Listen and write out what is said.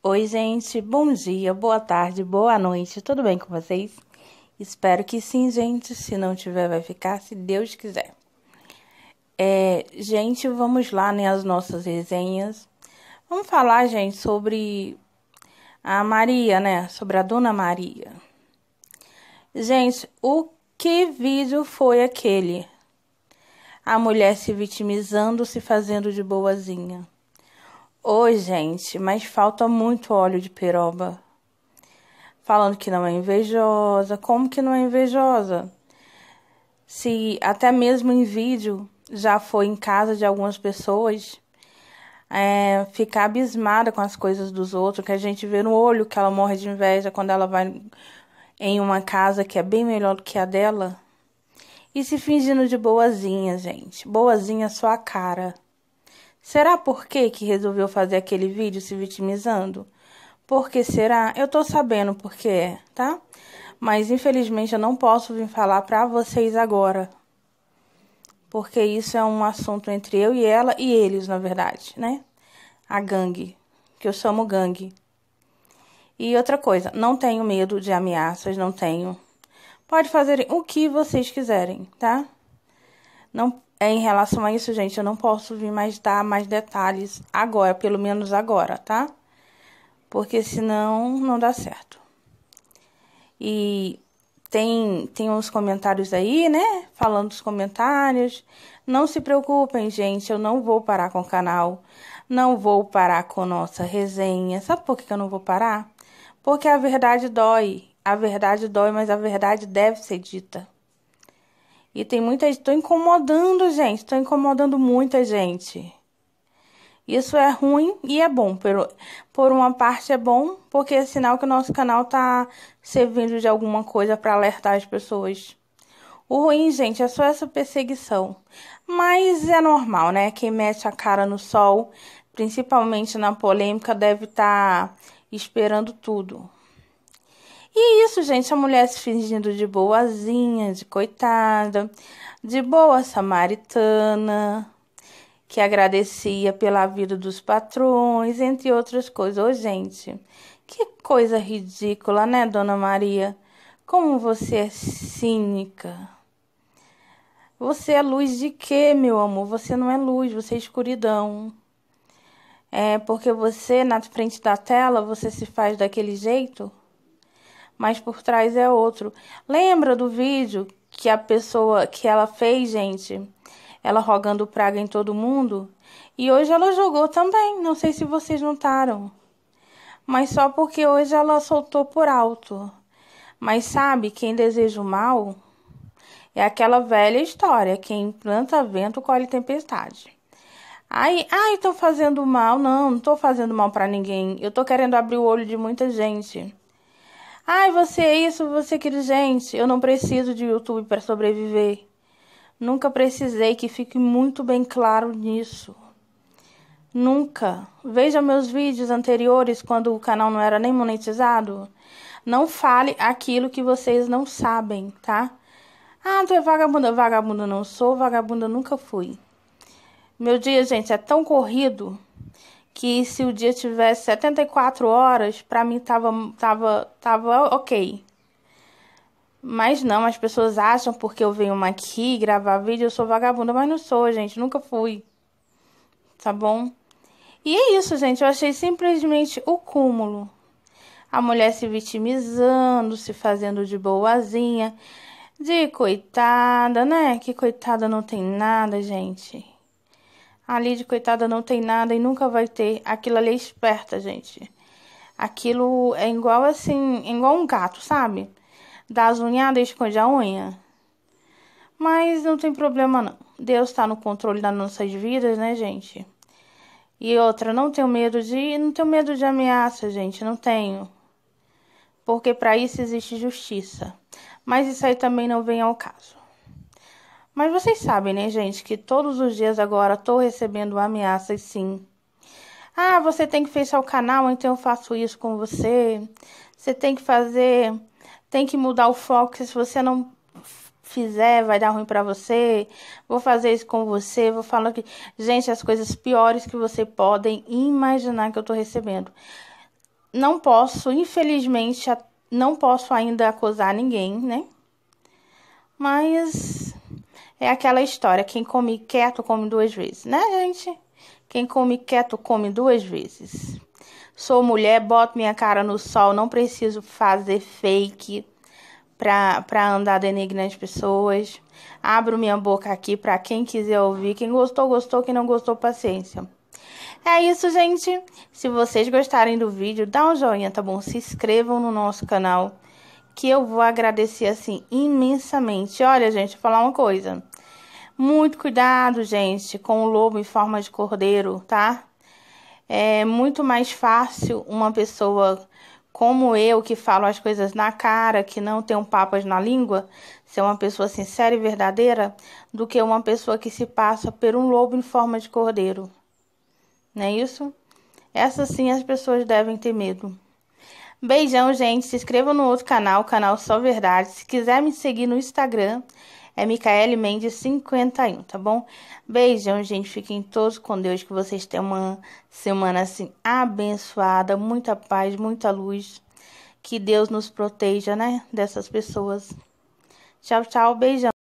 Oi, gente, bom dia, boa tarde, boa noite, tudo bem com vocês? Espero que sim, gente. Se não tiver, vai ficar, se Deus quiser. É, gente, vamos lá, né? As nossas resenhas. Vamos falar, gente, sobre a Maria, né? Sobre a Dona Maria. Gente, o que vídeo foi aquele? A mulher se vitimizando, se fazendo de boazinha. Oi, gente, mas falta muito óleo de peroba. Falando que não é invejosa, como que não é invejosa? Se até mesmo em vídeo já foi em casa de algumas pessoas é, ficar abismada com as coisas dos outros, que a gente vê no olho que ela morre de inveja quando ela vai em uma casa que é bem melhor do que a dela. E se fingindo de boazinha, gente. Boazinha é sua cara. Será por que que resolveu fazer aquele vídeo se vitimizando? Porque será? Eu tô sabendo por que é, tá? Mas infelizmente eu não posso vir falar pra vocês agora. Porque isso é um assunto entre eu e ela e eles, na verdade, né? A gangue, que eu chamo gangue. E outra coisa, não tenho medo de ameaças, não tenho. Pode fazer o que vocês quiserem, tá? Não é, em relação a isso, gente, eu não posso vir mais dar mais detalhes agora, pelo menos agora, tá? Porque senão não dá certo. E tem, tem uns comentários aí, né? Falando dos comentários. Não se preocupem, gente, eu não vou parar com o canal. Não vou parar com nossa resenha. Sabe por que eu não vou parar? Porque a verdade dói. A verdade dói, mas a verdade deve ser dita. E tem muita gente. Tô incomodando, gente. Tô incomodando muita gente. Isso é ruim e é bom. Por, por uma parte é bom, porque é sinal que o nosso canal tá servindo de alguma coisa para alertar as pessoas. O ruim, gente, é só essa perseguição. Mas é normal, né? Quem mete a cara no sol, principalmente na polêmica, deve estar tá esperando tudo. E isso, gente, a mulher se fingindo de boazinha, de coitada, de boa samaritana, que agradecia pela vida dos patrões, entre outras coisas. Ô, gente, que coisa ridícula, né, Dona Maria? Como você é cínica. Você é luz de quê, meu amor? Você não é luz, você é escuridão. É porque você, na frente da tela, você se faz daquele jeito? mas por trás é outro. Lembra do vídeo que a pessoa que ela fez, gente? Ela rogando praga em todo mundo? E hoje ela jogou também, não sei se vocês notaram. Mas só porque hoje ela soltou por alto. Mas sabe, quem deseja o mal é aquela velha história: quem planta vento colhe tempestade. Ai, ai, tô fazendo mal. Não, não tô fazendo mal para ninguém. Eu tô querendo abrir o olho de muita gente. Ai, você é isso, você é aquilo. Gente, eu não preciso de YouTube para sobreviver. Nunca precisei, que fique muito bem claro nisso. Nunca. Veja meus vídeos anteriores quando o canal não era nem monetizado. Não fale aquilo que vocês não sabem, tá? Ah, tu é vagabunda. Vagabunda não sou, vagabunda nunca fui. Meu dia, gente, é tão corrido que se o dia tivesse 74 horas, para mim tava, tava, tava ok. Mas não, as pessoas acham porque eu venho aqui gravar vídeo, eu sou vagabunda, mas não sou, gente, nunca fui. Tá bom? E é isso, gente, eu achei simplesmente o cúmulo. A mulher se vitimizando, se fazendo de boazinha, de coitada, né? Que coitada não tem nada, gente. A Lid, coitada, não tem nada e nunca vai ter. Aquilo ali é esperta, gente. Aquilo é igual assim, é igual um gato, sabe? Dá as unhadas e esconde a unha. Mas não tem problema, não. Deus está no controle das nossas vidas, né, gente? E outra, não tenho medo de. Não tenho medo de ameaça, gente. Não tenho. Porque para isso existe justiça. Mas isso aí também não vem ao caso. Mas vocês sabem, né, gente, que todos os dias agora tô recebendo ameaças sim. Ah, você tem que fechar o canal, então eu faço isso com você. Você tem que fazer, tem que mudar o foco, se você não fizer, vai dar ruim para você. Vou fazer isso com você, vou falar que gente, as coisas piores que você podem imaginar que eu tô recebendo. Não posso, infelizmente, não posso ainda acusar ninguém, né? Mas é aquela história, quem come quieto come duas vezes, né, gente? Quem come quieto come duas vezes. Sou mulher, boto minha cara no sol, não preciso fazer fake pra, pra andar denigrando as pessoas. Abro minha boca aqui pra quem quiser ouvir. Quem gostou, gostou. Quem não gostou, paciência. É isso, gente. Se vocês gostarem do vídeo, dá um joinha, tá bom? Se inscrevam no nosso canal que eu vou agradecer assim imensamente. Olha, gente, vou falar uma coisa. Muito cuidado, gente, com o lobo em forma de cordeiro, tá? É muito mais fácil uma pessoa como eu, que falo as coisas na cara, que não tenho papas na língua, ser uma pessoa sincera assim, e verdadeira, do que uma pessoa que se passa por um lobo em forma de cordeiro. Não é isso? Essas sim as pessoas devem ter medo. Beijão, gente. Se inscreva no outro canal, o canal Só Verdade. Se quiser me seguir no Instagram, é Micaele Mendes 51, tá bom? Beijão, gente. Fiquem todos com Deus. Que vocês tenham uma semana assim abençoada, muita paz, muita luz. Que Deus nos proteja, né? Dessas pessoas. Tchau, tchau. Beijão.